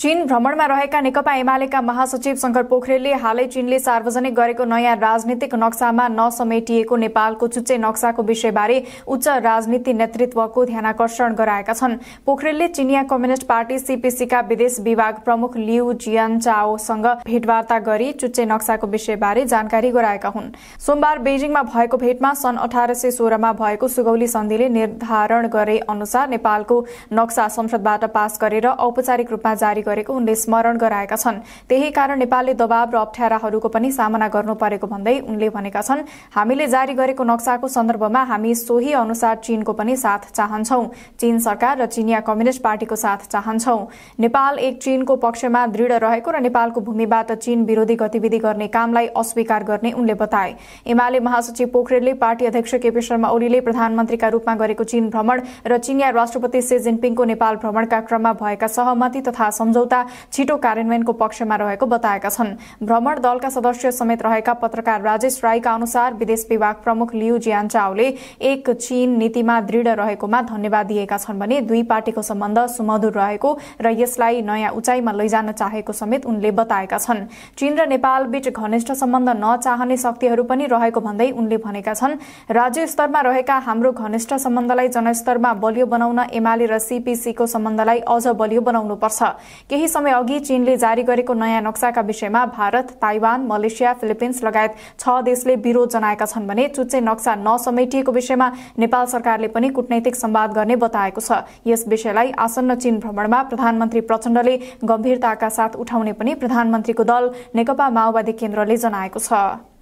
चीन भ्रमणमा रहेका नेकपा एमालेका महासचिव शंकर पोखरेलले हालै चीनले सार्वजनिक गरेको नयाँ राजनीतिक नक्सामा नसमेटिएको नेपालको चुच्चे नक्साको विषयबारे उच्च राजनीति नेतृत्वको ध्यानकर्षण गराएका छन् पोखरेलले चिनिया कम्युनिष्ट पार्टी सीपीसीका विदेश विभाग प्रमुख लियु जियान चाओसँग भेटवार्ता गरी चुच्चे नक्साको विषयबारे जानकारी गराएका हुन् सोमबार बेजिङमा भएको भेटमा सन् अठार सय सोह्रमा भएको सुगौली सन्धिले निर्धारण गरे अनुसार नेपालको नक्सा संसदबाट पास गरेर औपचारिक रूपमा जारी गरेको उनले स्मरण गराएका छन् त्यही कारण नेपालले दबाव र अप्ठ्याराहरूको पनि सामना गर्नु परेको भन्दै उनले भनेका छन् हामीले जारी गरेको नक्साको सन्दर्भमा हामी सोही अनुसार चीनको पनि साथ चाहन्छौ चीन सरकार र चिनिया कम्युनिष्ट पार्टीको साथ चाहन्छौ नेपाल एक चीनको पक्षमा दृढ रहेको र नेपालको भूमिबाट चीन विरोधी गतिविधि गर्ने कामलाई अस्वीकार गर्ने उनले बताए एमाले महासचिव पोखरेलले पार्टी अध्यक्ष केपी शर्मा ओलीले प्रधानमन्त्रीका रूपमा गरेको चीन भ्रमण र चिनिया राष्ट्रपति सी जिनपिङको नेपाल भ्रमणका क्रममा भएका सहमति तथा सम्झौता सम्झौता छिटो कार्यान्वयनको पक्षमा रहेको बताएका छन् भ्रमण दलका सदस्य समेत रहेका पत्रकार राजेश राईका अनुसार विदेश विभाग प्रमुख लियु जियान चाओले एक चीन नीतिमा दृढ रहेकोमा धन्यवाद दिएका छन् भने दुई पार्टीको सम्बन्ध सुमधुर रहेको र यसलाई नयाँ उचाइमा लैजान चाहेको समेत उनले बताएका छन् चीन र नेपाल बीच घनिष्ठ सम्बन्ध नचाहने शक्तिहरू पनि रहेको भन्दै उनले भनेका छन् राज्य स्तरमा रहेका हाम्रो घनिष्ठ सम्बन्धलाई जनस्तरमा बलियो बनाउन एमाले र सीपीसीको सम्बन्धलाई अझ बलियो बनाउनुपर्छ केही समय अघि चीनले जारी गरेको नयाँ नक्साका विषयमा भारत ताइवान मलेसिया फिलिपिन्स लगायत छ देशले विरोध जनाएका छन् भने चुच्चे नक्सा नसमेटिएको विषयमा नेपाल सरकारले पनि कूटनैतिक संवाद गर्ने बताएको छ यस विषयलाई आसन्न चीन भ्रमणमा प्रधानमन्त्री प्रचण्डले गम्भीरताका साथ उठाउने पनि प्रधानमन्त्रीको दल नेकपा माओवादी केन्द्रले जनाएको छ